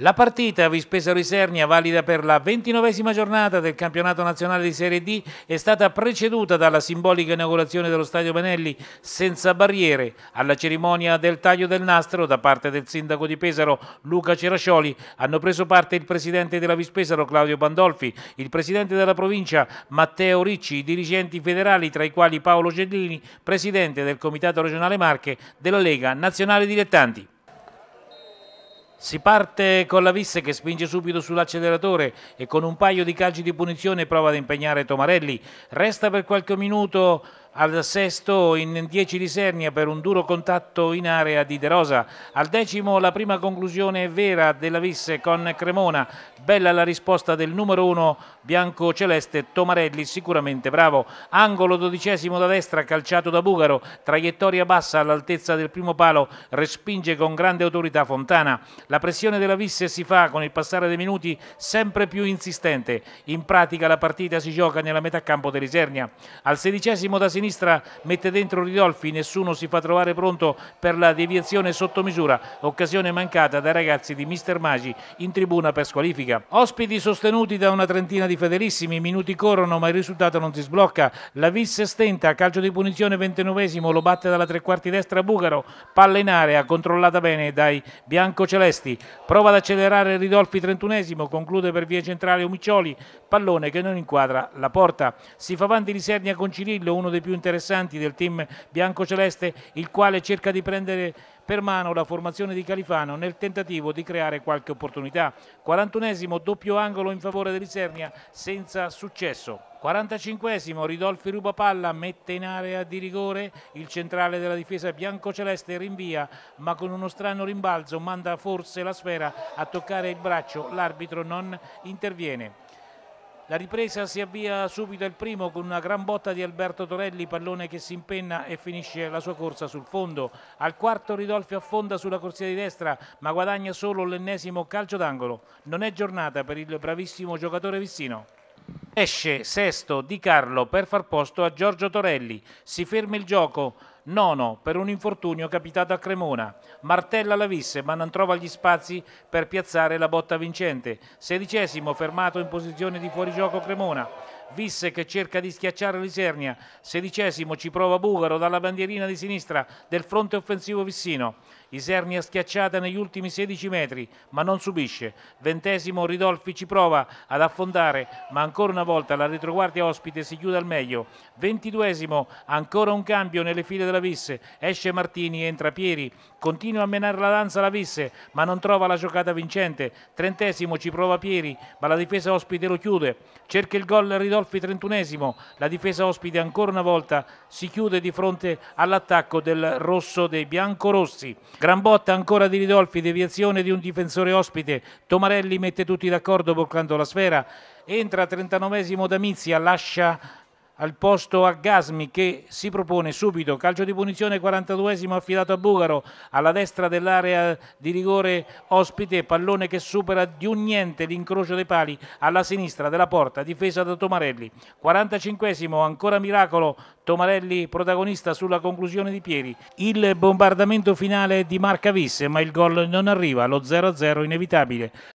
La partita Vispesaro Isernia, valida per la ventinovesima giornata del campionato nazionale di Serie D, è stata preceduta dalla simbolica inaugurazione dello Stadio Benelli senza barriere. Alla cerimonia del taglio del nastro da parte del sindaco di Pesaro Luca Cerascioli hanno preso parte il presidente della Vispesaro Claudio Bandolfi, il presidente della provincia Matteo Ricci, i dirigenti federali tra i quali Paolo Gellini, presidente del Comitato regionale Marche della Lega Nazionale Dilettanti. Si parte con la Visse che spinge subito sull'acceleratore e con un paio di calci di punizione prova ad impegnare Tomarelli. Resta per qualche minuto al sesto in 10 di Sernia per un duro contatto in area di De Rosa, al decimo la prima conclusione vera della Visse con Cremona, bella la risposta del numero uno bianco celeste Tomarelli, sicuramente bravo, angolo dodicesimo da destra calciato da Bugaro, traiettoria bassa all'altezza del primo palo, respinge con grande autorità Fontana, la pressione della Visse si fa con il passare dei minuti sempre più insistente, in pratica la partita si gioca nella metà campo dell'Isernia, al sedicesimo da sinistra sinistra mette dentro Ridolfi, nessuno si fa trovare pronto per la deviazione sotto misura, occasione mancata dai ragazzi di Mister Magi in tribuna per squalifica. Ospiti sostenuti da una trentina di fedelissimi, minuti corrono ma il risultato non si sblocca, la Vis stenta, calcio di punizione ventinovesimo, lo batte dalla tre quarti destra Bugaro, palla in area controllata bene dai biancocelesti, prova ad accelerare Ridolfi trentunesimo, conclude per via centrale Umiccioli, pallone che non inquadra la porta, si fa avanti Lisernia con Cirillo, uno dei più interessanti del team biancoceleste, il quale cerca di prendere per mano la formazione di Califano nel tentativo di creare qualche opportunità. 41esimo doppio angolo in favore dell'Isernia senza successo. 45esimo Ridolfi ruba palla, mette in area di rigore, il centrale della difesa biancoceleste rinvia ma con uno strano rimbalzo manda forse la sfera a toccare il braccio, l'arbitro non interviene. La ripresa si avvia subito il primo con una gran botta di Alberto Torelli, pallone che si impenna e finisce la sua corsa sul fondo. Al quarto Ridolfi affonda sulla corsia di destra ma guadagna solo l'ennesimo calcio d'angolo. Non è giornata per il bravissimo giocatore Vissino. Esce sesto Di Carlo per far posto a Giorgio Torelli. Si ferma il gioco. Nono per un infortunio capitato a Cremona. Martella la visse ma non trova gli spazi per piazzare la botta vincente. Sedicesimo fermato in posizione di fuorigioco Cremona. Visse che cerca di schiacciare Lisernia, sedicesimo ci prova Bugaro dalla bandierina di sinistra del fronte offensivo Vissino. Isernia schiacciata negli ultimi 16 metri ma non subisce. Ventesimo Ridolfi ci prova ad affondare ma ancora una volta la retroguardia ospite si chiude al meglio. Ventiduesimo ancora un cambio nelle file della Visse. Esce Martini, entra Pieri. Continua a menare la danza la Visse ma non trova la giocata vincente. Trentesimo ci prova Pieri ma la difesa ospite lo chiude. Cerca il gol Ridolfi Ridolfi trentunesimo, la difesa ospite ancora una volta si chiude di fronte all'attacco del rosso dei biancorossi. Gran botta ancora di Ridolfi, deviazione di un difensore ospite, Tomarelli mette tutti d'accordo bloccando la sfera, entra trentanovesimo Damizia, lascia al posto a Gasmi che si propone subito. Calcio di punizione 42esimo affidato a Bugaro alla destra dell'area di rigore ospite, pallone che supera di un niente l'incrocio dei pali alla sinistra della porta, difesa da Tomarelli. 45esimo ancora miracolo, Tomarelli protagonista sulla conclusione di Pieri. Il bombardamento finale di Marcavisse ma il gol non arriva, lo 0-0 inevitabile.